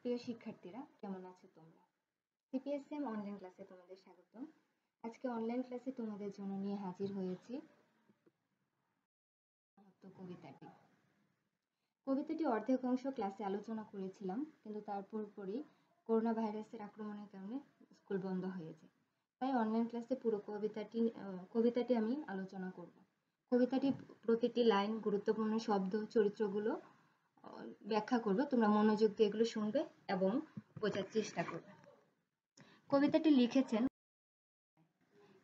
প্রিয় শিক্ষার্থীরা কেমন আছো তোমরা সিপিএসএম অনলাইন ক্লাসে তোমাদের স্বাগত আজকে অনলাইন ক্লাসে তোমাদের জন্য নিয়ে হাজির হয়েছি কবিতাটি কবিতাটি অর্ধেক অংশ ক্লাসে আলোচনা করেছিলাম কিন্তু তার পরপরই করোনা ভাইরাসের আক্রমণের কারণে স্কুল বন্ধ হয়েছে তাই অনলাইন ক্লাসে পুরো কবিতাটি কবিতাটি আমি আলোচনা করব কবিতাটি প্রতিটি লাইন গুরুত্বপূর্ণ শব্দ চরিত্রগুলো ব্যাখ্যা করবে তোমরা মনোযোগ দিয়ে এগুলো শুনবে এবং বোঝার চেষ্টা করবে কবিতাটি লিখেছেন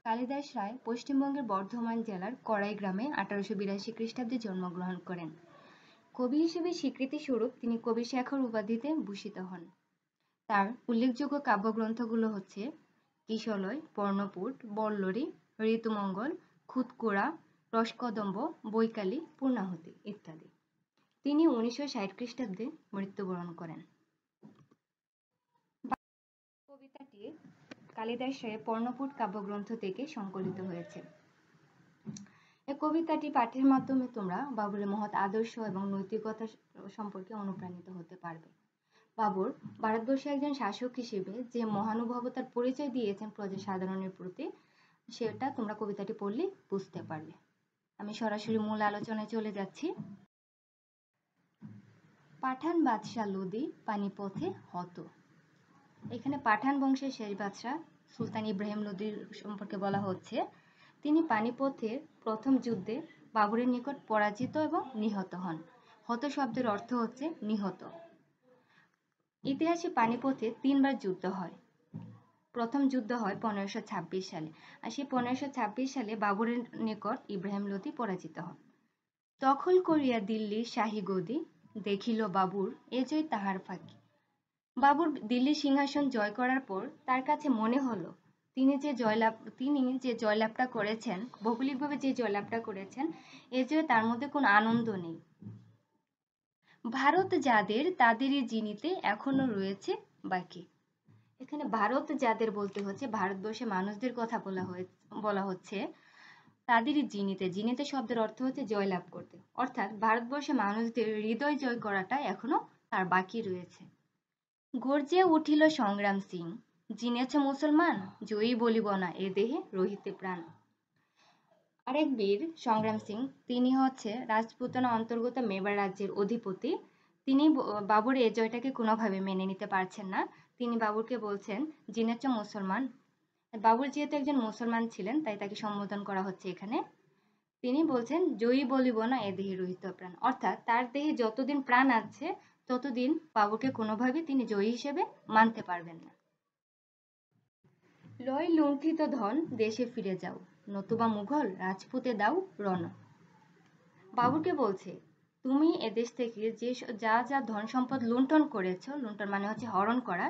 কালিদাস রায় পশ্চিমবঙ্গের বর্ধমান জেলার কড়াই গ্রামে আঠারোশো বিরাশি খ্রিস্টাব্দে জন্মগ্রহণ করেন কবি হিসেবে স্বীকৃতি স্বরূপ তিনি কবি শেখর উপাধিতে ভূষিত হন তার উল্লেখযোগ্য কাব্যগ্রন্থগুলো হচ্ছে কিশলয় বর্ণপুট বল্লরি ঋতুমঙ্গল খুতকুড়া রসকদম্ব বৈকালী পূর্ণাহুতি ইত্যাদি তিনি উনিশশো ষাট খ্রিস্টাব্দে মৃত্যুবরণ করেন কবিতাটি কালিদাসের পর্ণপুট কাব্যগ্রন্থ থেকে সংকলিত হয়েছে এই কবিতাটি পাঠের মাধ্যমে তোমরা বাবুলের মহৎ আদর্শ এবং নৈতিকতা সম্পর্কে অনুপ্রাণিত হতে পারবে বাবর ভারতবর্ষে একজন শাসক হিসেবে যে মহানুভবতার পরিচয় দিয়েছেন প্রজা সাধারণের প্রতি সেটা তোমরা কবিতাটি পড়লে বুঝতে পারবে আমি সরাসরি মূল আলোচনায় চলে যাচ্ছি পাঠান বাদশাহ লোদি পানিপথে হত এখানে পাঠান বংশের শেষ বাদশাহ সুলতান ইব্রাহিম লোদির সম্পর্কে বলা হচ্ছে তিনি পানিপথের প্রথম যুদ্ধে বাবরের নিকট পরাজিত এবং নিহত হন হত শব্দের অর্থ হচ্ছে নিহত ইতিহাসে পানিপথে তিনবার যুদ্ধ হয় প্রথম যুদ্ধ হয় পনেরোশো ছাব্বিশ সালে আর সেই পনেরোশো ছাব্বিশ সালে বাবরের নিকট ইব্রাহিম লোদি পরাজিত হন দখল করিয়া দিল্লির শাহী গদি দেখিল বাবুর এ জয় তাহার ফাঁকি বাবুর দিল্লি সিংহাসন জয় করার পর তার কাছে মনে হলো তিনি যে জয়লাভ তিনি যে জয়লাভটা করেছেন ভৌগোলিকভাবে যে জয়লাভটা করেছেন এ যে তার মধ্যে কোনো আনন্দ নেই ভারত যাদের তাদেরই জিনিতে এখনো রয়েছে বাকি এখানে ভারত যাদের বলতে হচ্ছে ভারতবর্ষে মানুষদের কথা বলা হয়ে বলা হচ্ছে তাদেরই জিনিতে জিনিতে শব্দের অর্থ হচ্ছে জয়লাভ করতে অর্থাৎ ভারতবর্ষে মানুষদের হৃদয় জয় করাটা এখনো তার বাকি রয়েছে গর্জে উঠিল সংগ্রাম সিং জিনেছে মুসলমান জয়ী বলিব না এ দেহে রহিতে প্রাণ আরেক বীর সংগ্রাম সিং তিনি হচ্ছে রাজপুতনা অন্তর্গত মেবার রাজ্যের অধিপতি তিনি বাবুর এ জয়টাকে কোনোভাবে মেনে নিতে পারছেন না তিনি বাবুরকে বলছেন জিনেছ মুসলমান বাবুল যেহেতু একজন মুসলমান ছিলেন তাই তাকে সম্বোধন করা হচ্ছে এখানে তিনি বলছেন জয়ী বলিব না এ দেহে রহিত প্রাণ অর্থাৎ তার দেহে যতদিন প্রাণ আছে ততদিন বাবুকে কোনোভাবে তিনি জয়ী হিসেবে মানতে পারবেন না লয় লুণ্ঠিত ধন দেশে ফিরে যাও নতুবা মুঘল রাজপুতে দাও রণ বাবুকে বলছে তুমি এদেশ থেকে যে যা যা ধন সম্পদ লুণ্ঠন করেছ লুণ্ঠন মানে হচ্ছে হরণ করা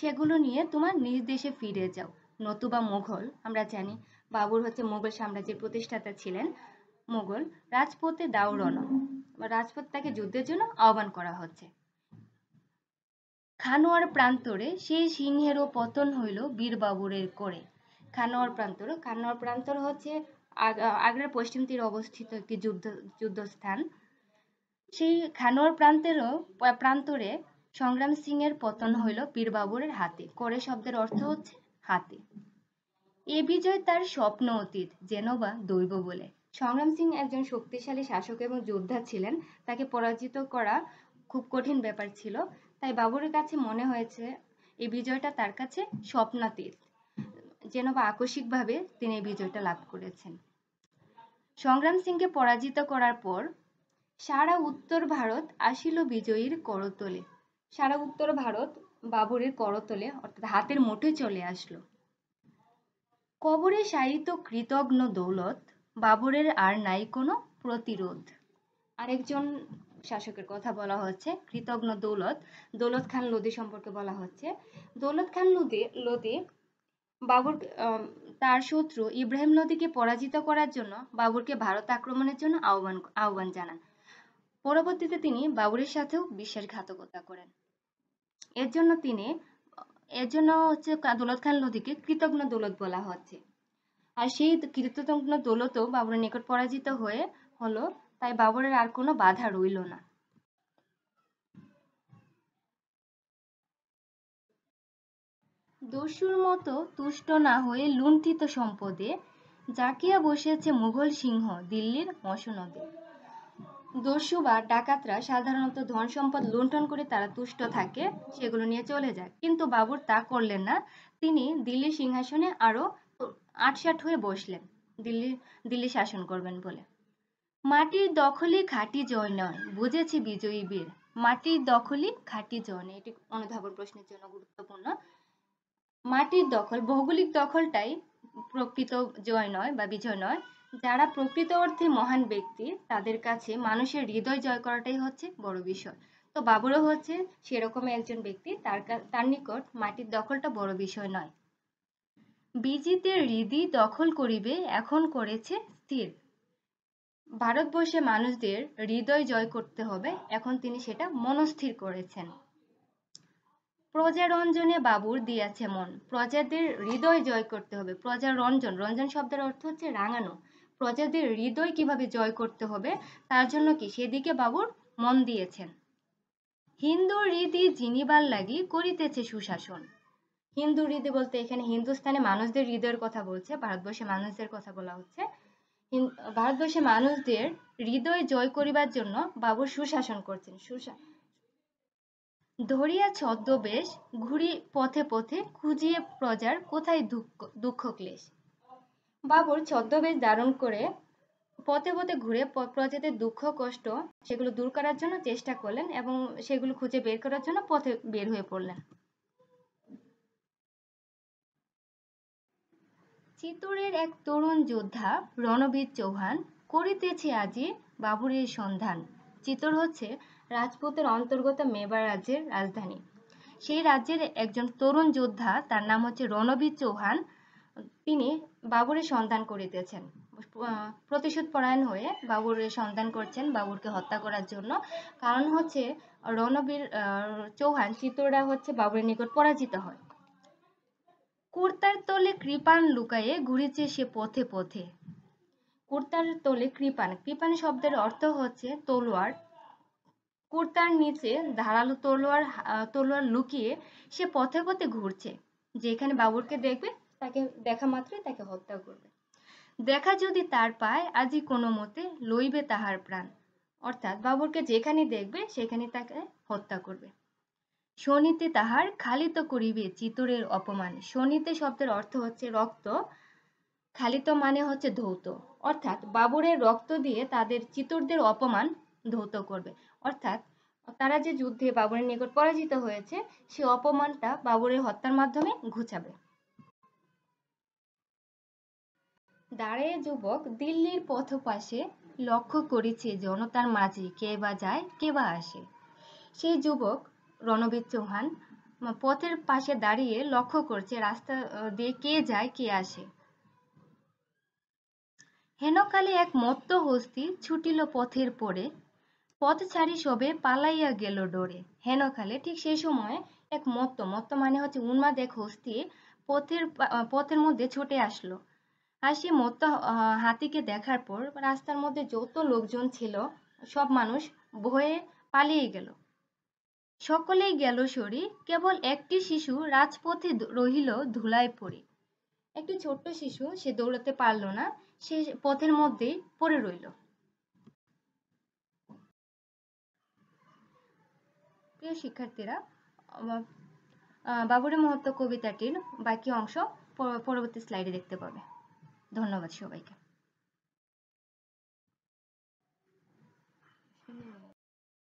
সেগুলো নিয়ে তোমার নিজ দেশে ফিরে যাও নতুবা মোঘল আমরা জানি বাবুর হচ্ছে মোগল সাম্রাজ্যের প্রতিষ্ঠাতা ছিলেন মোগল রাজপথে দাউরন রাজপথ তাকে যুদ্ধের জন্য আহ্বান করা হচ্ছে খানোয়ার প্রান্তরে সেই সিংহেরও পতন হইল বীরবাবুরের করে খানোয়ার প্রান্তর খানোয়ার প্রান্তর হচ্ছে আগ্রার পশ্চিম তীরে অবস্থিত একটি যুদ্ধ যুদ্ধস্থান সেই খানোয়ার প্রান্তেরও প্রান্তরে সংগ্রাম সিং এর পতন হইল বীরবাবুরের হাতে করে শব্দের অর্থ হচ্ছে হাতে এ বিজয় তার স্বপ্ন অতীত যেন বা দৈব বলে সংগ্রাম সিং একজন শক্তিশালী শাসক এবং যোদ্ধা ছিলেন তাকে পরাজিত করা খুব কঠিন ব্যাপার ছিল তাই বাবরের কাছে মনে হয়েছে এই বিজয়টা তার কাছে স্বপ্নাতীত যেন বা আকস্মিকভাবে তিনি এই বিজয়টা লাভ করেছেন সংগ্রাম সিংকে পরাজিত করার পর সারা উত্তর ভারত আসিল বিজয়ীর করতলে সারা উত্তর ভারত বাবরের করতলে অর্থাৎ হাতের মুঠোয় চলে আসলো কবরে সাহিত্য কৃতজ্ঞ দৌলত বাবরের আর নাই কোনো প্রতিরোধ আরেকজন শাসকের কথা বলা হচ্ছে কৃতজ্ঞ দৌলত দৌলত খান লোদি সম্পর্কে বলা হচ্ছে দৌলত খান লোদি লোদি বাবর তার শত্রু ইব্রাহিম লোদিকে পরাজিত করার জন্য বাবরকে ভারত আক্রমণের জন্য আহ্বান আহ্বান জানান পরবর্তীতে তিনি বাবরের সাথেও বিশ্বাসঘাতকতা করেন এর জন্য তিনি এর জন্য হচ্ছে দৌলত খান লোধিকে কৃতজ্ঞ দৌলত বলা হচ্ছে আর সেই কৃতজ্ঞ দৌলতও বাবরের নিকট পরাজিত হয়ে হলো তাই বাবরের আর কোনো বাধা রইল না দস্যুর মতো তুষ্ট না হয়ে লুণ্ঠিত সম্পদে জাকিয়া বসেছে মুঘল সিংহ দিল্লির মসনদে দস্যু বা ডাকাতরা সাধারণত ধন সম্পদ লুণ্ঠন করে তারা তুষ্ট থাকে সেগুলো নিয়ে চলে যায় কিন্তু বাবুর তা করলেন না তিনি দিল্লির সিংহাসনে আরো আটসাট হয়ে বসলেন দিল্লি দিল্লি শাসন করবেন বলে মাটির দখলি খাটি জয় নয় বুঝেছি বিজয়ী বীর মাটির দখলি খাটি জয় নয় এটি অনুধাবন প্রশ্নের জন্য গুরুত্বপূর্ণ মাটির দখল ভৌগোলিক দখলটাই প্রকৃত জয় নয় বা বিজয় নয় যারা প্রকৃত অর্থে মহান ব্যক্তি তাদের কাছে মানুষের হৃদয় জয় করাটাই হচ্ছে বড় বিষয় তো বাবুরও হচ্ছে সেরকম একজন ব্যক্তি তার তার নিকট মাটির দখলটা বড় বিষয় নয় বিজিতে হৃদি দখল করিবে এখন করেছে স্থির ভারতবর্ষে মানুষদের হৃদয় জয় করতে হবে এখন তিনি সেটা মনস্থির করেছেন প্রজারঞ্জনে বাবুর দিয়াছে মন প্রজাদের হৃদয় জয় করতে হবে প্রজারঞ্জন রঞ্জন শব্দের অর্থ হচ্ছে রাঙানো প্রজাদের হৃদয় কিভাবে জয় করতে হবে তার জন্য কি সেদিকে বাবুর মন দিয়েছেন হিন্দু রীতি জিনিবার লাগি করিতেছে সুশাসন হিন্দু রীতি বলতে এখানে হিন্দুস্থানে মানুষদের হৃদয়ের কথা বলছে ভারতবর্ষে মানুষদের কথা বলা হচ্ছে ভারতবর্ষে মানুষদের হৃদয় জয় করিবার জন্য বাবু সুশাসন করছেন সুশাসন ধরিয়া ছদ্মবেশ ঘুরি পথে পথে খুঁজিয়ে প্রজার কোথায় দুঃখ দুঃখ ক্লেশ বাবুর ছদ্মবেশ ধারণ করে পথে পথে ঘুরে প্রজাদের দুঃখ কষ্ট সেগুলো দূর করার জন্য চেষ্টা করলেন এবং সেগুলো খুঁজে বের করার জন্য পথে বের হয়ে পড়লেন চিতরের এক তরুণ যোদ্ধা রণবীর চৌহান করিতেছে আজি বাবুরের সন্ধান চিতর হচ্ছে রাজপুতের অন্তর্গত মেবার রাজ্যের রাজধানী সেই রাজ্যের একজন তরুণ যোদ্ধা তার নাম হচ্ছে রণবীর চৌহান তিনি বাবুরের সন্ধান করিতেছেন প্রতিশোধ পরায়ণ হয়ে বাবুরের সন্ধান করছেন বাবুরকে হত্যা করার জন্য কারণ হচ্ছে রণবীর চৌহান চিত্ররা হচ্ছে বাবুরের নিকট পরাজিত হয় কুর্তার তলে কৃপান লুকায়ে ঘুরেছে সে পথে পথে কুর্তার তলে কৃপান কৃপান শব্দের অর্থ হচ্ছে তলোয়ার কুর্তার নিচে ধারালো তলোয়ার তলোয়ার লুকিয়ে সে পথে পথে ঘুরছে যেখানে বাবুরকে দেখবে তাকে দেখা মাত্রই তাকে হত্যা করবে দেখা যদি তার পায় আজই কোনো মতে লইবে তাহার প্রাণ অর্থাৎ বাবরকে যেখানে দেখবে সেখানে তাকে হত্যা করবে শনিতে তাহার খালিত করিবে চিতরের অপমান শনিতে শব্দের অর্থ হচ্ছে রক্ত খালিত মানে হচ্ছে ধৌত অর্থাৎ বাবরের রক্ত দিয়ে তাদের চিতরদের অপমান ধৌত করবে অর্থাৎ তারা যে যুদ্ধে বাবরের নিকট পরাজিত হয়েছে সে অপমানটা বাবরের হত্যার মাধ্যমে ঘুচাবে দাঁড়িয়ে যুবক দিল্লির পাশে লক্ষ্য করেছে জনতার মাঝে কে বা যায় কে বা আসে সেই যুবক রণবীর চৌহান পথের পাশে দাঁড়িয়ে লক্ষ্য করছে রাস্তা দিয়ে কে যায় কে আসে হেনকালে এক মত্ত হস্তি ছুটিল পথের পরে পথ ছাড়ি সবে পালাইয়া গেল ডোরে হেনকালে ঠিক সেই সময়ে এক মত্ত মত্ত মানে হচ্ছে উন্মাদ এক হস্তি পথের পথের মধ্যে ছুটে আসলো হাসি মত্ত হাতিকে দেখার পর রাস্তার মধ্যে যত লোকজন ছিল সব মানুষ ভয়ে পালিয়ে গেল সকলেই গেল সরি কেবল একটি শিশু রাজপথে রহিল ধুলায় পড়ে একটি ছোট্ট শিশু সে দৌড়াতে পারল না সে পথের মধ্যেই পড়ে রইল প্রিয় শিক্ষার্থীরা বাবুরে মহত্ব কবিতাটির বাকি অংশ পরবর্তী স্লাইডে দেখতে পাবে ধন্যবাদ সবাইকে